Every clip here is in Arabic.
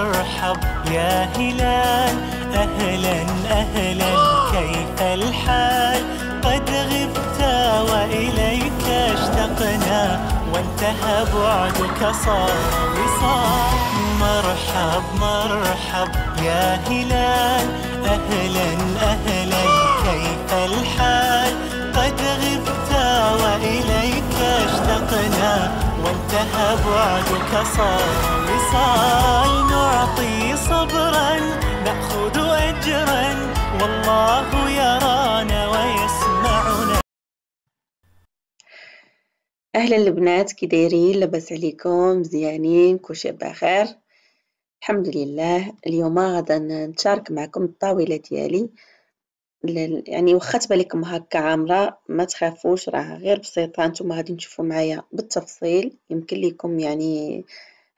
مرحب يا هلال أهلا أهلا كيف الحال قد غبت وإليك اشتقنا وانتهى بعدك صار وصال مرحب مرحب يا هلال أهلا أهلا كيف الحال قد غبت وإليك اتفقنا وانتهى بعدك صار وصال نعطي صبرا نأخذ أجرا والله يرانا ويسمعنا أهلا البنات كي دايرين لبس عليكم مزيانين كل بخير الحمد لله اليوم غادا نشارك معكم الطاولة ديالي يعني واخا تبالكم هكا عامره ما تخافوش راه غير بسيطه نتوما غادي تشوفوا معايا بالتفصيل يمكن لكم يعني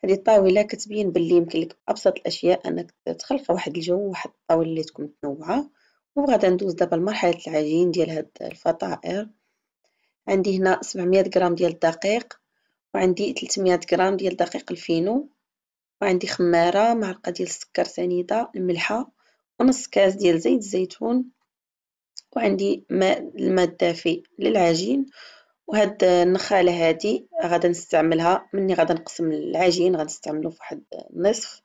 هذه الطاوله كتبين باللي يمكن لك ابسط الاشياء انك تخلق واحد الجو واحد الطاوله اللي تكون متنوعه وغادا ندوز دابا لمرحله العجين ديال هاد الفطائر عندي هنا 700 غرام ديال الدقيق وعندي 300 غرام ديال دقيق الفينو وعندي خماره معلقه ديال السكر سنيده الملحه ونص كاس ديال زيت الزيتون وعندي ماء الماء الدافي للعجين وهاد النخاله هادي غادا نستعملها مني غادا نقسم العجين غنستعملو فواحد النصف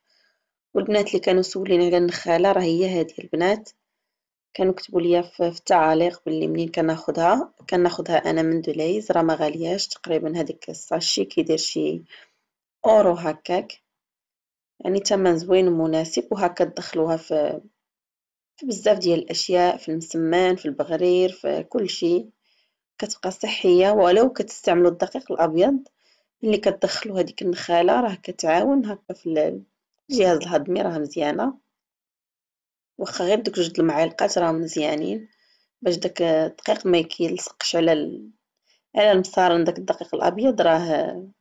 والبنات اللي كانوا سولين على النخاله راه هي هادي البنات كانوا كتبوا ليا في التعاليق باللي منين كناخدها كناخدها انا من دولايز راه ما غالياش تقريبا هذيك الساشي كيدير شي اورو هكاك يعني ثمن زوين ومناسب وهكا تدخلوها في في بزاف ديال الاشياء في المسمان في البغرير في كل شيء كتبقى صحيه ولو كتستعملوا الدقيق الابيض ملي كتدخلوا هذيك النخاله راه كتعاون هكا في الجهاز الهضمي راه مزيانه واخا غير دوك جوج المعالقات راه مزيانين باش داك الدقيق ما يلصقش على ال... على المصارن داك الدقيق الابيض راه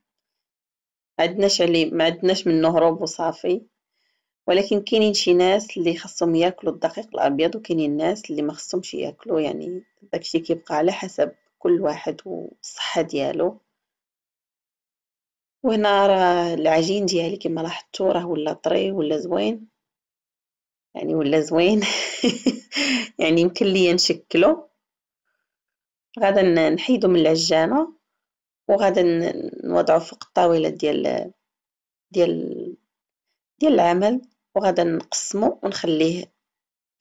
عندناش عليه ما عندناش منه هروب وصافي ولكن كاينين شي ناس اللي خصهم ياكلوا الدقيق الابيض وكاينين ناس اللي ما خصهمش ياكلوا يعني داكشي كيبقى على حسب كل واحد والصحه ديالو وهنا راه العجين ديالي كما لاحظتوا راه ولا طري ولا زوين يعني ولا زوين يعني يمكن ليا نشكلو غادا نحيدو من العجانه وغادا نوضعو فوق الطاوله ديال ديال ديال العمل وغادا نقسمو ونخليه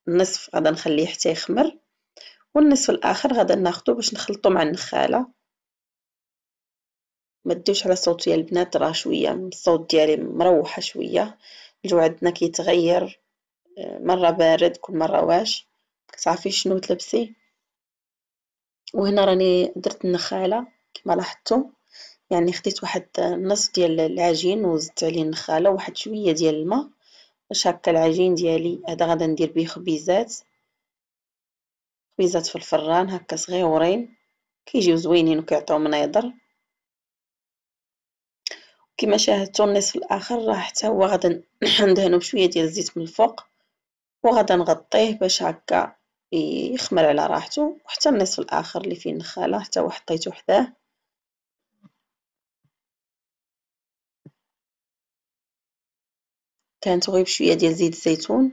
النصف غادا نخليه حتى يخمر والنصف الاخر غادا ناخدو باش نخلطو مع النخاله ما تدوش على صوتي البنات راه شويه الصوت ديالي مروحه شويه الجو عندنا كيتغير آه، مره بارد كل مره واش كتعرفي شنو تلبسي وهنا راني درت النخاله كما لاحظتم يعني خديت واحد النص ديال العجين وزدت عليه النخاله وواحد شويه ديال الماء باش هكا العجين ديالي هذا غدا ندير بيه خبيزات خبيزات في الفران هكا صغيورين كيجيو زوينين وكيعطيو منيضر كما شاهدتوا النصف الاخر راه حتى هو غدا ندهنو بشويه ديال الزيت من الفوق وغدا نغطيه باش هكا يخمر على راحته وحتى النصف الاخر اللي فيه النخاله حتى هو حطيته حداه كانت غير بشويه ديال زيت الزيتون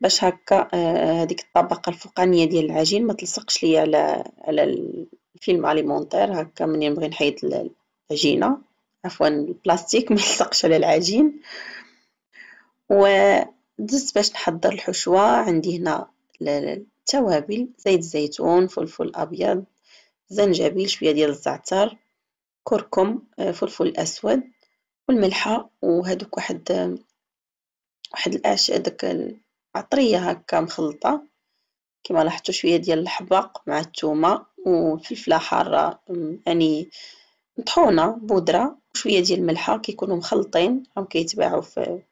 باش هكا آه، آه، هذيك الطبقه الفوقانيه ديال العجين ما تلصقش ليا على على الفيلم اليمونتير هكا ملي نبغي نحيد العجينه عفوا البلاستيك ما يلصقش على العجين ودزت باش نحضر الحشوه عندي هنا التوابل زيت الزيتون فلفل ابيض زنجبيل شويه ديال الزعتر كركم آه، فلفل اسود والملحه وهذوك واحد واحد الاش داك عطريه هكا مخلطه كما لاحظتوا شويه ديال الحباق مع الثومه وفلفله حاره يعني مطحونه بودره وشويه ديال الملحه كيكونوا مخلطين راهم كيتباعوا في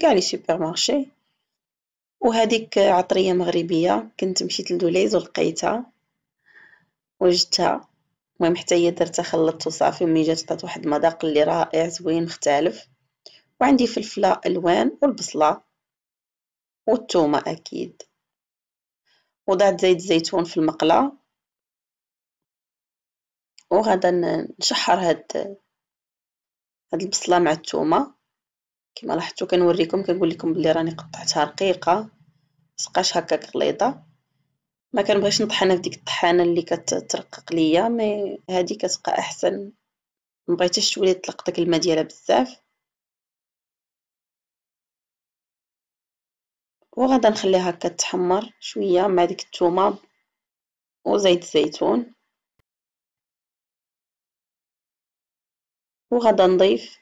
كاع لي سوبر مارشي وهذيك عطريه مغربيه كنت مشيت لدوليز ولقيتها وجدتها المهم حتى هي درتها خلطت وصافي ومن جات عطات واحد المذاق اللي رائع زوين مختلف وعندي فلفلة ألوان والبصلة والثومة أكيد وضعت زيت الزيتون في المقلة وغدا نشحر هاد هاد البصلة مع الثومة كما لاحظتوا كنوريكم كنقول لكم بلي راني قطعتها رقيقة سقاش هكاك غليظة ما كنبغيش نطحنها في ديك الطحانه اللي كترقق ليا مي هادي كتبقى احسن مبغيتش تولي تطلق داك ديالها بزاف وغادا نخليها هكا تحمر شويه مع ديك الثومه وزيت الزيتون وغادا نضيف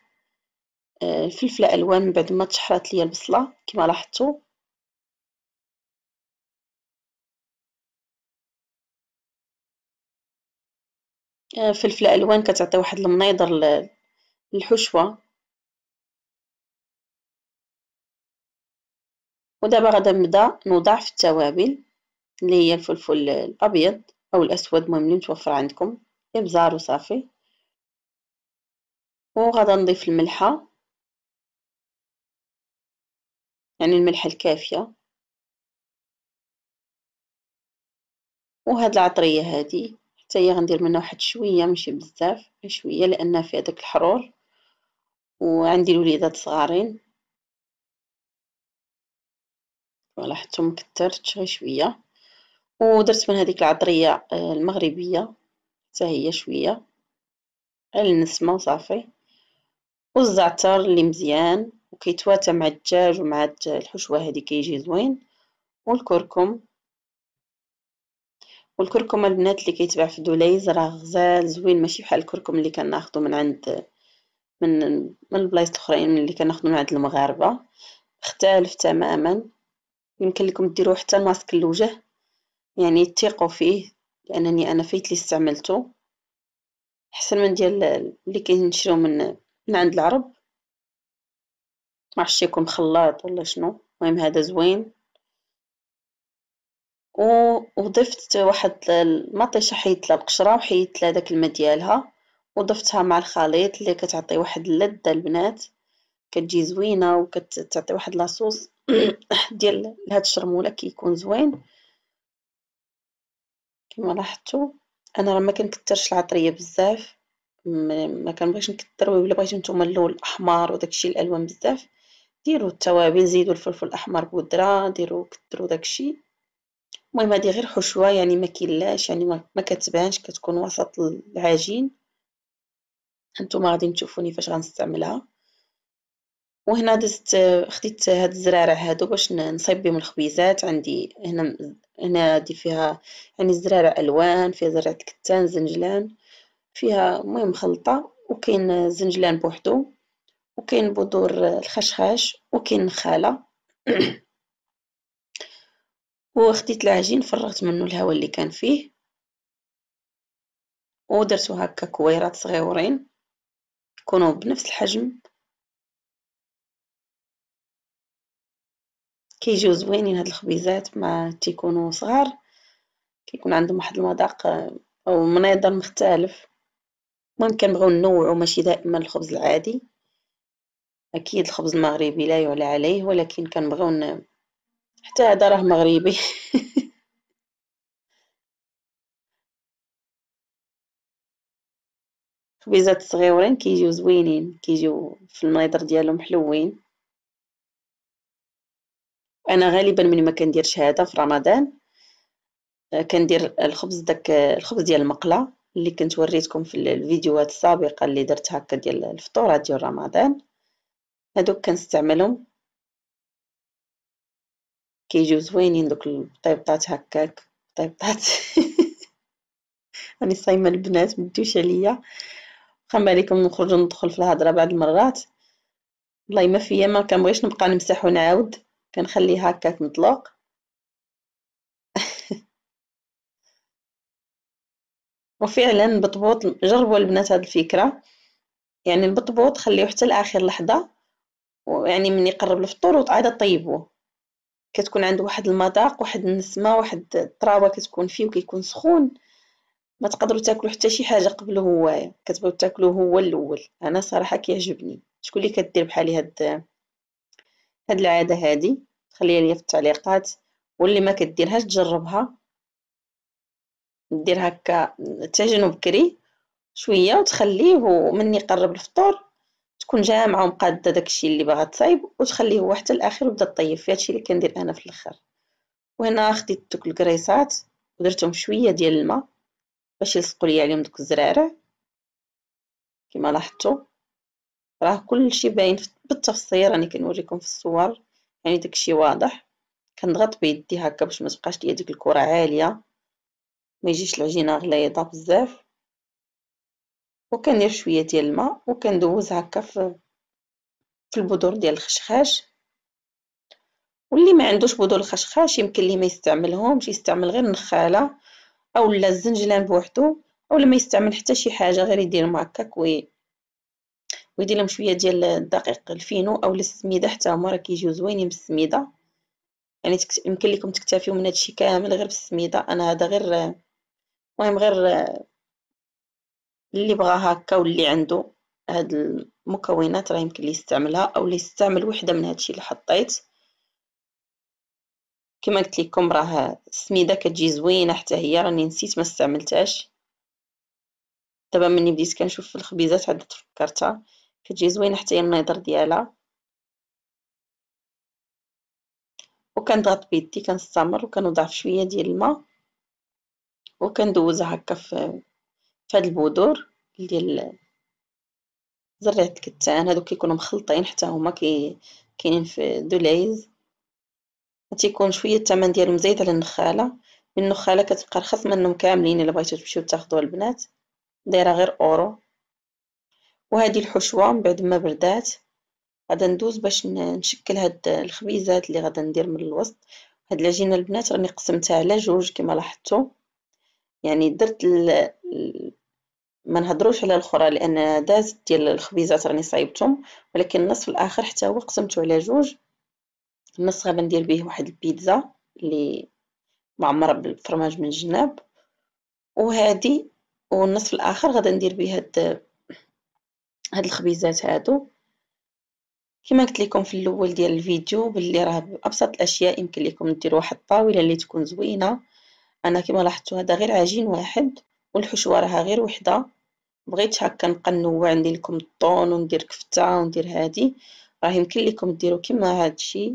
الفلفل آه، الوان من بعد ما تشحرات لي البصله كما لاحظتوا آه، فلفل الوان كتعطي واحد المنيضر للحشوه ودابا غادا نبدا نوضع في التوابل اللي هي الفلفل الابيض او الاسود المهم اللي متوفر عندكم ابزار وصافي وغدا نضيف الملحه يعني الملحه الكافيه وهاد العطريه هادي حتى هي غندير منها واحد شويه ماشي بزاف شويه لان فيها داك الحرور وعندي الوليدات صغارين لاحظتهم كترت غير شويه ودرت من هذيك العطريه آه، المغربيه حتى هي شويه على النسمه وصافي والزعتر اللي مزيان وكيتواتى مع الدجاج ومع الحشوه هذه كيجي زوين والكركم والكركم البنات اللي كيتباع في دوليز راه غزال زوين ماشي بحال الكركم اللي كناخذو من عند من من البلايص الاخرين اللي كناخذو من عند المغاربه اختلف تماما يمكن لكم ديروا حتى الماسك الوجه يعني تثقوا فيه لانني انا فايت لي استعملته احسن من ديال اللي كينشرو من من عند العرب معرفتش يكون خلاط ولا شنو المهم هذا زوين و... وضفت واحد المطيشه حيت لها القشره وحيت لها داك الماء ديالها وضفتها مع الخليط اللي كتعطي واحد اللذه البنات كتجي زوينه وكتعطي واحد لاصوص ديال هاد الشرموله كيكون زوين كما لاحظتوا انا راه ما كنكثرش العطريه بزاف ما كنبغيش نكثر ولا بغيت نتوما اللون الاحمر وداكشي الالوان بزاف ديروا التوابل زيدوا الفلفل الاحمر بودره ديروا كثروا داكشي المهم هذه غير حشوه يعني ما كيلاش يعني ما كتبانش كتكون وسط العجين هانتوما غادي تشوفوني فاش غنستعملها وهنا دزت خديت هاد الزرارع هادو باش نصيب بهم الخبيزات عندي هنا هنا دي فيها يعني زرارع الوان فيها زرعة الكتان زنجلان فيها مهم مخلطة وكاين زنجلان بوحدو وكاين بذور الخشخاش وكاين الخالة وخديت العجين فرغت منه الهواء اللي كان فيه ودرتو هكا كويرات صغيورين يكونوا بنفس الحجم كيجيو زوينين هاد الخبيزات ما تيكونوا صغار كيكون عندهم واحد المذاق آه، او منظر مختلف المهم كنبغيو ننوعو ماشي دائما الخبز العادي اكيد الخبز المغربي لا يعلى عليه ولكن كنبغيو حتى هذا راه مغربي الخبيزات الصغيورين كيجيو زوينين كيجيو في المنظر ديالهم حلوين انا غالبا ملي ما كنديرش هذا في رمضان آه، كندير الخبز داك آه، الخبز ديال المقله اللي كنت وريتكم في الفيديوهات السابقه اللي درت هكا ديال الفطورات ديال رمضان هادوك كنستعملهم كيجيو زوينين دوك البطيبطات هكاك طيبطات راني صايمه البنات مديوش عليا خم عليكم نخرج ندخل في الهضره بعض المرات والله ما فيا ما كنبغيش نبقى نمسح ونعاود كنخليه هكاك مطلق وفعلا بطبوط جربوا البنات هذه الفكره يعني البطبوط خليه حتى لاخر لحظه ويعني من يقرب الفطور وعاد طيبوه كتكون عنده واحد المذاق واحد النسمه واحد الطراوه كتكون فيه وكيكون سخون ما تقدروا تاكلوا حتى شي حاجه قبل هو كتبغيو تاكلوه هو الاول انا صراحه كيعجبني شكون اللي كدير بحالي هاد هاد العاده هادي خليها ليا في التعليقات واللي ما كديرهاش تجربها دير هكا تعجنو بكري شويه وتخليه ومن يقرب الفطور تكون جامعه ومقاده داكشي اللي باغا تصايب وتخليه هو حتى الاخر وبدا طيب فيها هادشي اللي كندير انا في الاخر وهنا خديت دوك الكريسات ودرتهم شويه ديال الماء باش يلصقوا ليا عليهم دوك الزرارع كما لاحظتوا راه كلشي باين بالتفصيل راني كنوريكم في الصور يعني داكشي واضح كنضغط بيدي هكا باش ما تبقاش ليا ديك الكره عاليه ما يجيش العجينه غليظه بزاف وكندير شويه ديال الماء وكندوز هكا في في البذور ديال الخشخاش واللي ما عندوش بذور الخشخاش يمكن ليه ما يستعملهمش يستعمل غير النخاله اولا الزنجلان بوحدو اولا ما يستعمل حتى شي حاجه غير يدير هكاك وي ويدير لهم شويه ديال الدقيق الفينو او السميده حتى هما راه كيجيو زوينين بالسميده يعني تكت... يمكن لكم تكتفيو من هادشي كامل غير بالسميده انا هذا غير المهم غير اللي بغا هكا واللي عنده هاد المكونات راه يمكن لي يستعملها او لي يستعمل وحده من هادشي اللي حطيت كما قلت لكم راه السميده كتجي زوينه حتى هي راني نسيت ما استعملتهاش دابا مني بديت كنشوف في الخبيزات عاد تفكرتها كتجي زوينه حتى هي النضر ديالها وكنضغط بيدي كنستمر وكنوضع في شويه ديال الماء وكندوزها هكا في هاد البودور ديال زريعه الكتان هادو كيكونوا مخلطين حتى هما كي كاينين في دوليز تيكون شويه الثمن ديالهم زايد على النخاله النخاله كتبقى رخص منهم كاملين الا بغيتو تمشيو تاخذوها البنات دايره غير اورو وهذه الحشوة من بعد ما بردات غادا ندوز باش نشكل هاد الخبيزات اللي غادا ندير من الوسط هاد العجينة البنات راني قسمتها على جوج كما لاحظتو يعني درت ال... ما نهضروش على الاخرى لان دازت ديال الخبيزات راني صايبتهم ولكن النصف الاخر حتى هو قسمته على جوج النص غادي ندير به واحد البيتزا اللي معمره بالفرماج من الجناب وهذه والنصف الاخر غادي ندير به هاد هاد الخبيزات هادو كما قلت لكم في الاول ديال الفيديو باللي راه بابسط الاشياء يمكن لكم ديروا واحد الطاوله اللي تكون زوينه انا كما لاحظتوا هذا غير عجين واحد والحشوه راها غير وحده بغيت هكا نبقى نوع ندير لكم الطون وندير كفته وندير هادي راه يمكن لكم ديروا كما هادشي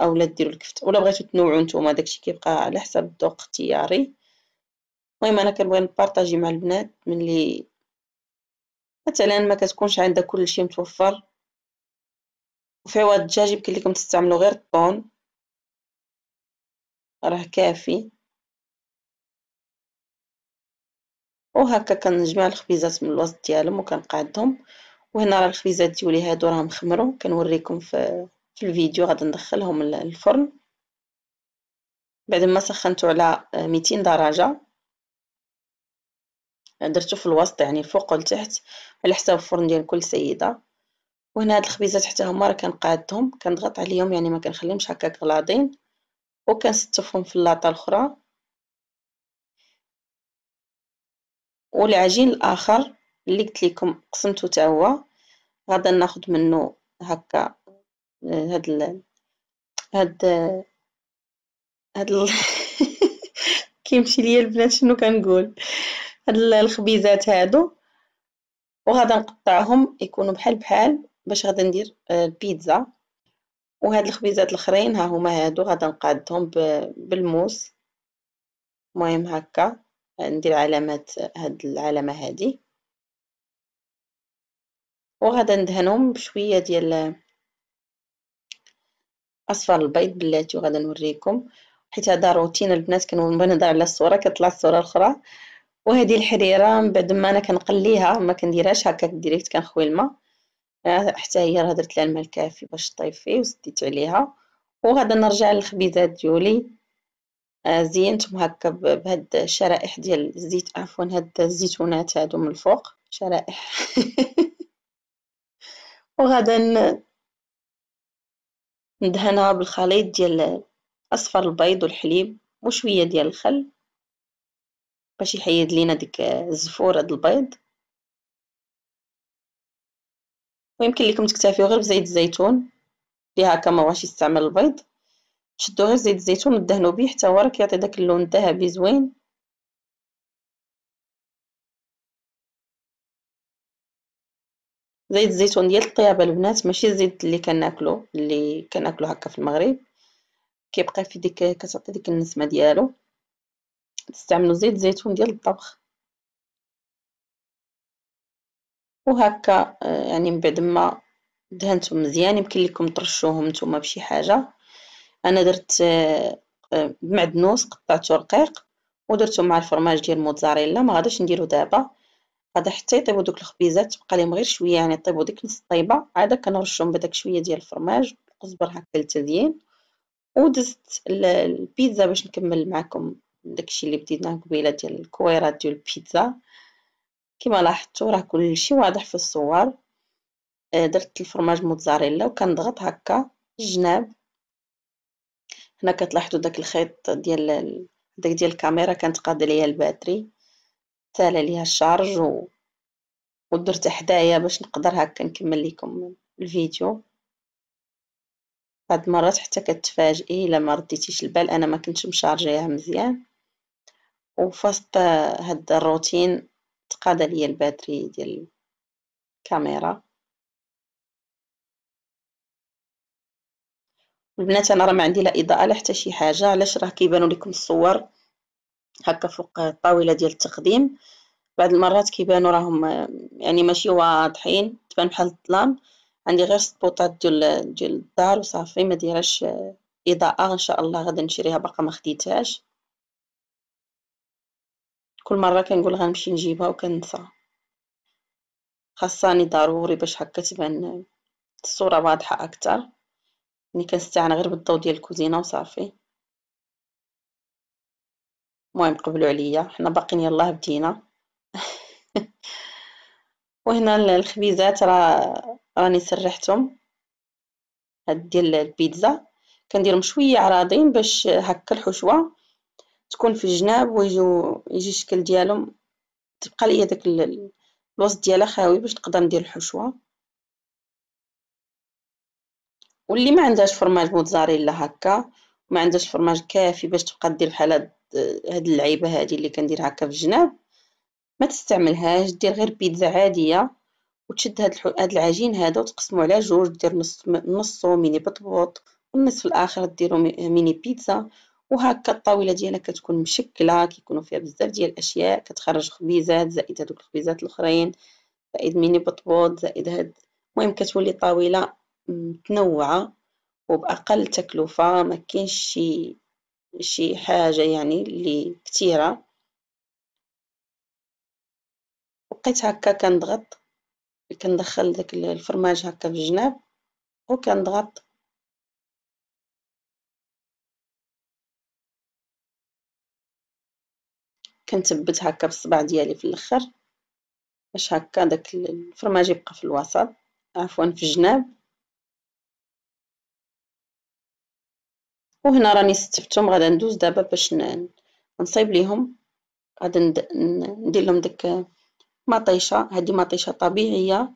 اولا ديروا الكفته ولا بغيتو تنوعوا نتوما داكشي كيبقى على حسب الذوق اختياري المهم انا كنبغي نبارطاجي مع البنات ملي مثلا ما كتكونش عندك كلشي متوفر وفي عوض الدجاج يمكن لكم تستعملوا غير الطون راه كافي وهكا كنجمع الخبيزات من الوسط ديالهم وكنقعدهم وهنا راه الخبيزات ديولي هادو راهم خمروا كنوريكم في في الفيديو غادي ندخلهم للفرن بعد ما سخنتو على 200 درجه درته في الوسط يعني الفوق والتحت على حساب الفرن ديال كل سيده وهنا هاد الخبيزات حتى هما راه كنقادهم كنضغط عليهم يعني ما كنخليهمش هكاك غلاضين وكنستفهم في اللاطه الاخرى والعجين الاخر اللي قلت لكم قسمته تا هو غادا ناخذ منه هكا هاد ال... هاد هاد ال... كيمشي ليا البنات شنو كنقول هاد الخبيزات هادو وغادا نقطعهم يكونوا بحال بحال باش غادا ندير البيتزا آه، وهاد الخبيزات الاخرين ها هما هادو غادا نقادهم بالموس المهم هكا ندير علامات هاد العلامه هادي وغادا ندهنهم بشويه ديال آه، اصفر البيض بلاتي وغادا نوريكم حيت هذا روتين البنات كنبغي نهضر على الصوره كطلع الصوره الاخرى وهذه الحريره من بعد ما انا كنقليها ما كنديرهاش هكا ديريكت كنخوي الماء أه، حتى هي راه درت لها الماء الكافي باش طيب فيه وسديت عليها وغادا نرجع للخبيزات ديولي أه، زينتهم هكا بهاد الشرائح ديال الزيت عفوا هاد الزيتونات هادو من الفوق شرائح وغادا ندهنها بالخليط ديال اصفر البيض والحليب وشويه ديال الخل باش يحيد لينا ديك الزفور هاد البيض ويمكن لكم تكتفيو غير بزيت الزيتون اللي هكا ما بغاش يستعمل البيض شدو غير زيت الزيتون ودهنوا به حتى هو راه كيعطي داك اللون الذهبي زوين زيت الزيتون ديال الطيابه البنات ماشي الزيت اللي كناكلو اللي كناكلو هكا في المغرب كيبقى في ديك كتعطي ديك النسمه ديالو نستعملوا زيت زيتون ديال الطبخ وهكا آه، يعني من بعد ما دهنتهم مزيان يمكن لكم ترشوهم نتوما بشي حاجه انا درت آه، آه، معدنوس قطعته رقيق ودرته مع الفرماج ديال الموتزاريلا ما غاديش نديرو دابا غادي حتى يطيبوا دوك الخبيزات تبقى لهم غير شويه يعني يطيبوا ديك نص طيبه عاد كنرشهم بداك شويه ديال الفرماج القزبر هكا التزيين ودزت البيتزا باش نكمل معكم داكشي اللي بديناه قبيله ديال الكويرات ديال البيتزا كما لاحظتوا راه كلشي واضح في الصور آه، درت الفرماج موتزاريلا وكنضغط هكا الجناب هنا كتلاحظوا داك الخيط ديال داك ديال الكاميرا كانت قاضي ليا الباتري تالا ليها الشارج و... ودرت حدايا باش نقدر هكا نكمل لكم الفيديو بعض المرات حتى كتفاجئي الا ما رديتيش البال انا ما كنتش مشارجيها مزيان وفسط هاد الروتين تقادا ليا الباتري ديال الكاميرا البنات انا راه ما عندي لا اضاءه لا حتى شي حاجه علاش راه كيبانوا لكم الصور هكا فوق الطاوله ديال التقديم بعض المرات كيبانوا راهم يعني ماشي واضحين تبان بحال الظلام عندي غير سبوطات ديال ديال الدار وصافي ما دايرهش اضاءه ان شاء الله غادي نشريها باقا ما خديتهاش كل مره كنقول غنمشي نجيبها وكننسى خاصاني ضروري باش هكا تبان الصوره واضحه اكثر ملي كنستعان غير بالضوء ديال الكوزينه وصافي المهم قبلوا عليا حنا باقين يلاه بدينا وهنا الخبيزات راه راني سرحتهم هاد ديال البيتزا كنديرهم شويه عراضين باش هكا الحشوه تكون في الجناب ويجو يجي الشكل ديالهم تبقى ليا داك الوسط ديالها خاوي باش نقدر ندير الحشوه واللي ما عندهاش فرماج موتزاريلا هكا ما عندهاش فرماج كافي باش تبقى دير بحال هاد اللعيبه هادي اللي كندير هكا في الجناب ما تستعملهاش دير غير بيتزا عاديه وتشد هاد, هاد العجين هذا وتقسمو على جوج دير نص نصو ميني بطبوط والنصف الاخر ديرو ميني بيتزا وهكا الطاوله ديالك كتكون مشكله كيكونوا فيها بزاف ديال الاشياء كتخرج خبيزات زائد هذوك الخبيزات الاخرين زائد ميني بطبوط زائد هاد المهم كتولي طاوله متنوعه وباقل تكلفه ما كاينش شي شي حاجه يعني اللي كثيره بقيت هكا كنضغط كندخل داك الفرماج هكا في الجناب وكنضغط كنثبت هكا بالصبع ديالي في الاخر باش هكا داك الفرماج يبقى في الوسط عفوا في الجناب وهنا راني ستفتهم غادي ندوز دابا باش نصايب ليهم غادي ندير لهم داك مطيشه هذه مطيشه طبيعيه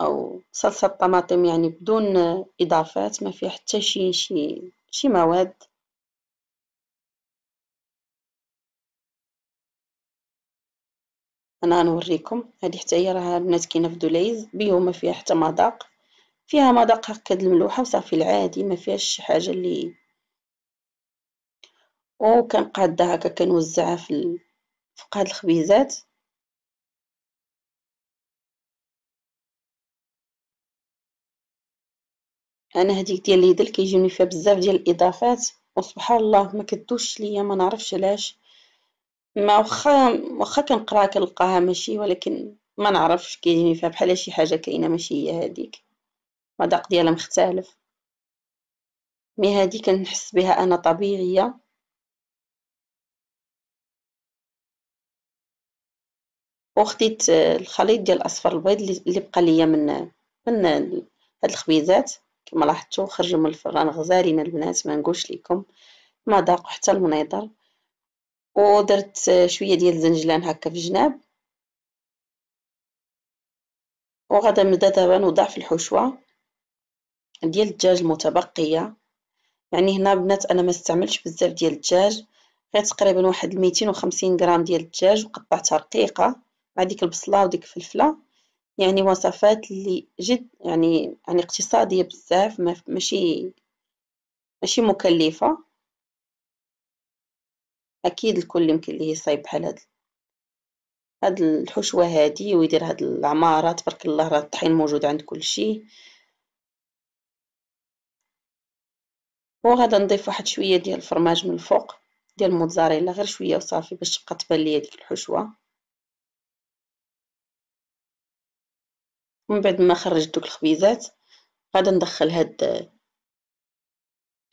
او صلصه طماطم يعني بدون اضافات ما فيها حتى شي شي شي مواد انا غنوريكم هذه حتى هي راه البنات كاينه في دوليز بيوم ما فيها حتى مذاق فيها مذاق د الملوحه وصافي العادي ما فيهاش شي حاجه اللي او كنقادها هكا كنوزعها في ال... فوق هاد الخبيزات انا هذيك ديال ليدل كيجيوني فيها بزاف ديال الاضافات وسبحان الله ما كدوش ليا ما نعرفش علاش ما واخا واخا كنقراها كنلقاها ماشي ولكن ما نعرفش كيجيني فيها بحال شي حاجه كاينه ماشي هي هذيك المذاق ديالها مختلف مي هادي كنحس بها انا طبيعيه وخديت الخليط ديال الاصفر البيض اللي بقى ليا من من هاد الخبيزات كما لاحظتوا خرجوا من الفران غزالين البنات ما نقولش لكم مذاق حتى المنيطر ودرت شويه ديال الزنجلان هكا في الجناب وغدا نبدا دابا نوضع في الحشوه ديال الدجاج المتبقيه يعني هنا بنات انا ما استعملش بزاف ديال الدجاج غير تقريبا واحد 250 غرام ديال الدجاج وقطعتها رقيقه مع ديك البصله وديك الفلفله يعني وصفات اللي جد يعني يعني اقتصاديه بزاف ماشي ماشي مكلفه اكيد الكل يمكن ليه يصايب بحال هاد هاد الحشوه هادي ويدير هاد العماره تبارك الله راه الطحين موجود عند كل شيء وغادي نضيف واحد شويه ديال الفرماج من الفوق ديال الموتزاريلا غير شويه وصافي باش تبقى تبان ليا ديك الحشوه من بعد ما خرجت دوك الخبيزات غادا ندخل هاد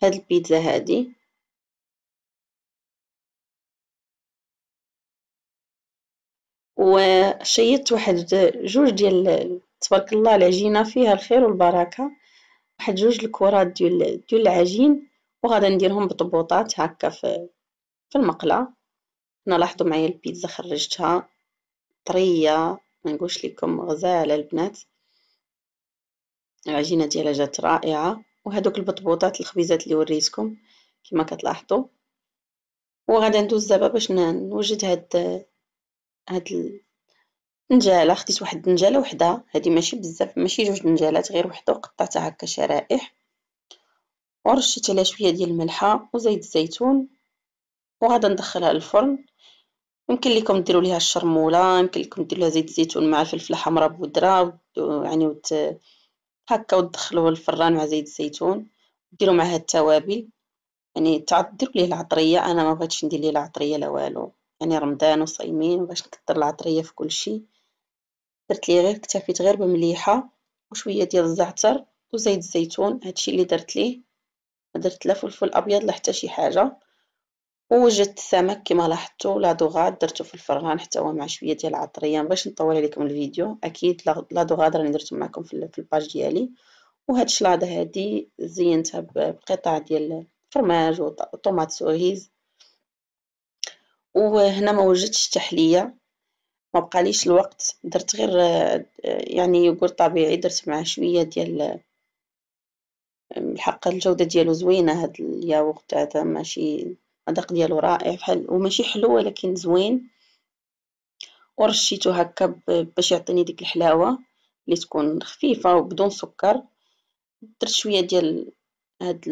هاد البيتزا هادي وشيت واحد جوج ديال تبارك الله العجينه فيها الخير والبركه واحد جوج الكرات ديال ديال العجين وغادي نديرهم بطبوطات هكا في في المقله هنا لاحظوا معايا البيتزا خرجتها طريه ما نقولش لكم غزاله البنات العجينه ديالها جات رائعه وهذوك البطبوطات الخبيزات اللي وريتكم كما كتلاحظوا وغادي ندوز دابا باش نوجد هاد هاد النجالة خديت واحد النجالة وحده هذه ماشي بزاف ماشي جوج نجالات غير وحده وقطعتها هكا شرائح ورشيت عليها شويه ديال الملحه وزيت الزيتون وغادا ندخلها للفرن يمكن لكم ديروا ليها الشرموله يمكن لكم ديروا لها زيت الزيتون مع فلفله الحمراء بودره يعني وت... هكا وتدخلوه للفران مع زيت الزيتون ديروا معها التوابل يعني تعط ليه العطريه انا ما بغيتش ندير ليه العطريه لا والو يعني رمضان وصايمين باش نكثر العطريه في كل شيء درت ليه غير اكتفيت غير بمليحه وشويه ديال الزعتر وزيت الزيتون هادشي اللي درت ليه ما درت لا فلفل ابيض لا حتى شي حاجه ووجدت السمك كما لاحظتوا لا دوغاد درته في الفرغان حتى هو مع شويه ديال العطريه مبغيتش نطول عليكم الفيديو اكيد لا دوغاد راني درته معكم في الباج ديالي وهاد الشلاضه هادي زينتها بقطع ديال الفرماج وطوماط سوريز وهنا ما وجدتش تحليه ما بقاليش الوقت درت غير آه، يعني يوغورت طبيعي درت معاه شويه ديال آه، الحق الجوده ديالو زوينه هاد الياغورت هذا ماشي الذاق ديالو رائع بحال وماشي حلو ولكن زوين ورشيتو هكا باش يعطيني ديك الحلاوه اللي تكون خفيفه وبدون سكر درت شويه ديال هاد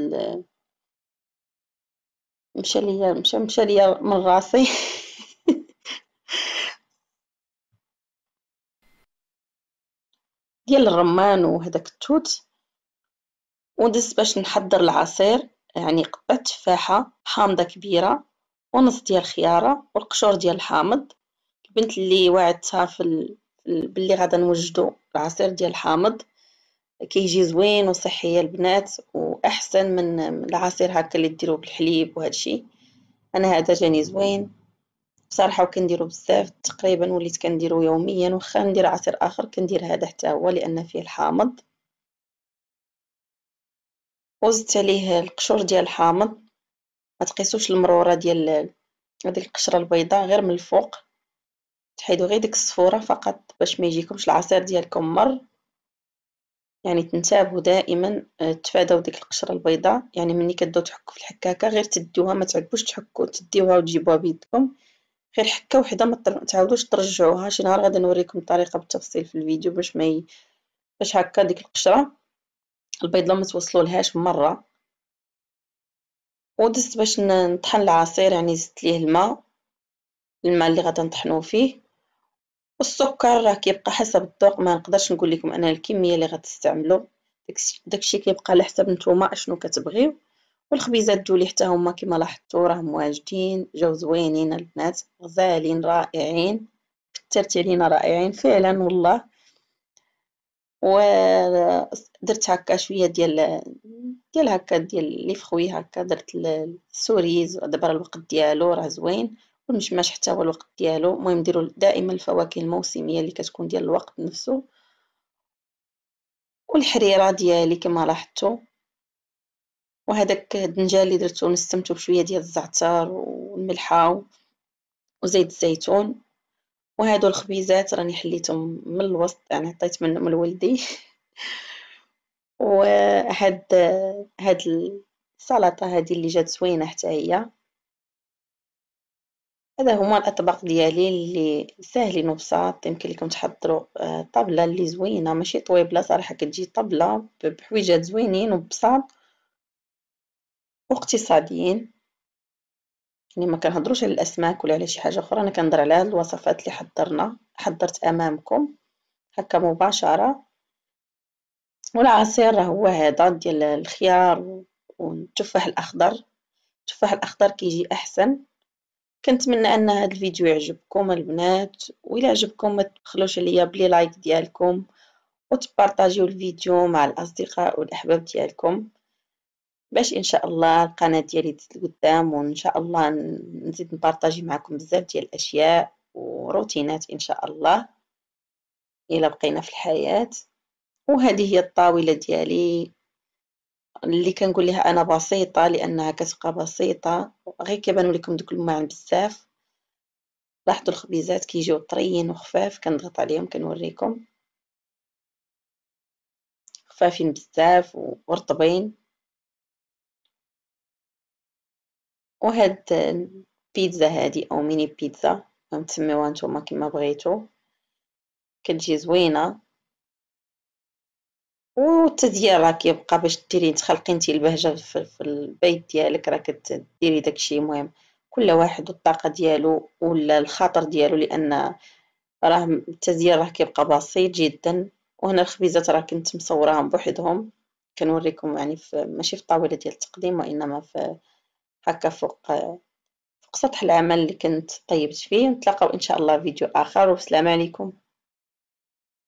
مشى ليا مشى مشى ليا من راسي ديال الرمان وهداك التوت ودزت باش نحضر العصير يعني قطعة تفاحه حامضه كبيره ونص ديال الخياره والقشور ديال الحامض البنت اللي وعدتها في ال... باللي غادا نوجدو العصير ديال الحامض كيجي زوين وصحي البنات واحسن من العصير هكا اللي ديروا بالحليب وهادشي انا هذا جاني زوين بصراحه وكنديرو بزاف تقريبا وليت كنديرو يوميا واخا ندير عصير اخر كندير هذا حتى هو لان فيه الحامض وزدت عليه القشور ديال الحامض ما تقيسوش المروره ديال هذه القشره البيضاء غير من الفوق تحيدو غير ديك الصفوره فقط باش ما يجيكمش العصير ديالكم مر يعني تنتابو دائما آه، تفاداو ديك القشره البيضاء يعني ملي كدوا تحكوا في الحكاكه غير تديوها ما تعذبوش تحكوا تديوها وتجيبوها بيدكم غير حكه وحده ما تعاودوش ترجعوها شي نهار غادي نوريكم الطريقه بالتفصيل في الفيديو باش ما باش هكا ديك القشره البيضه ما توصلوا لهاش مره ودزت باش نطحن العصير يعني زدت ليه الماء الماء اللي غادي نطحنوه فيه السكر راه كيبقى حسب الذوق ما نقدرش نقول لكم انا الكميه اللي غتستعملوا داكشي كيبقى على حسب نتوما اشنو كتبغيو والخبيزات دولي حتى هما كما لاحظتوا راه مواجدين جاو زوينين البنات غزالين رائعين كثرت علينا رائعين فعلا والله ودرت هكا شويه ديال ديال هكا ديال لي فخوي هكا درت السوريز ودبر الوقت ديالو راه زوين مشماش حتى هو الوقت ديالو المهم ديروا دائما الفواكه الموسميه اللي كتكون ديال الوقت نفسه والحريره ديالي كما لاحظتوا وهذاك الدنجال اللي درتو نستمتو بشويه ديال الزعتر والملحه وزيت الزيتون وهادو الخبيزات راني حليتهم من الوسط يعني عطيت منهم لولدي وهاد هاد السلطه هذه اللي جات زوينه حتى هي هذا هما الاطباق ديالي اللي ساهلين وبساط يمكن لكم تحضروا آه، طبله اللي زوينه ماشي طويبله صراحه كتجي طبله بحويجات زوينين وبساط واقتصاديين يعني ما كنهضروش على الاسماك ولا على شي حاجه اخرى انا كنهضر على هاد الوصفات اللي حضرنا حضرت امامكم هكا مباشره والعصير راه هو هذا ديال الخيار والتفاح الاخضر التفاح الاخضر كيجي احسن كنتمنى ان هذا الفيديو يعجبكم البنات وإلا عجبكم ما تبخلوش عليا بلي لايك ديالكم وتبارطاجيو الفيديو مع الاصدقاء والاحباب ديالكم باش ان شاء الله القناه ديالي تزيد لقدام وان شاء الله نزيد نبارطاجي معكم بزاف ديال الاشياء وروتينات ان شاء الله الا بقينا في الحياه وهذه هي الطاوله ديالي اللي كنقول لها انا بسيطه لانها كتبقى بسيطه غير كيبانوا لكم دوك الماعن بزاف لاحظوا الخبيزات كيجيو طريين وخفاف كنضغط عليهم كنوريكم خفافين بزاف ورطبين وهاد البيتزا هادي او ميني بيتزا تسميوها نتوما كما بغيتو كتجي زوينه والتديير راه كيبقى باش ديري تخلقي انت البهجه في, في البيت ديالك راه كديري داكشي مهم كل واحد والطاقه ديالو ولا الخاطر ديالو لان راه التزيين راه كيبقى بسيط جدا وهنا الخبيزات راه كنت مصوراهم بوحدهم كنوريكم يعني في ماشي في الطاوله ديال التقديم وانما في هكا فوق فوق سطح العمل اللي كنت طيبت فيه نتلاقاو ان شاء الله فيديو اخر والسلام عليكم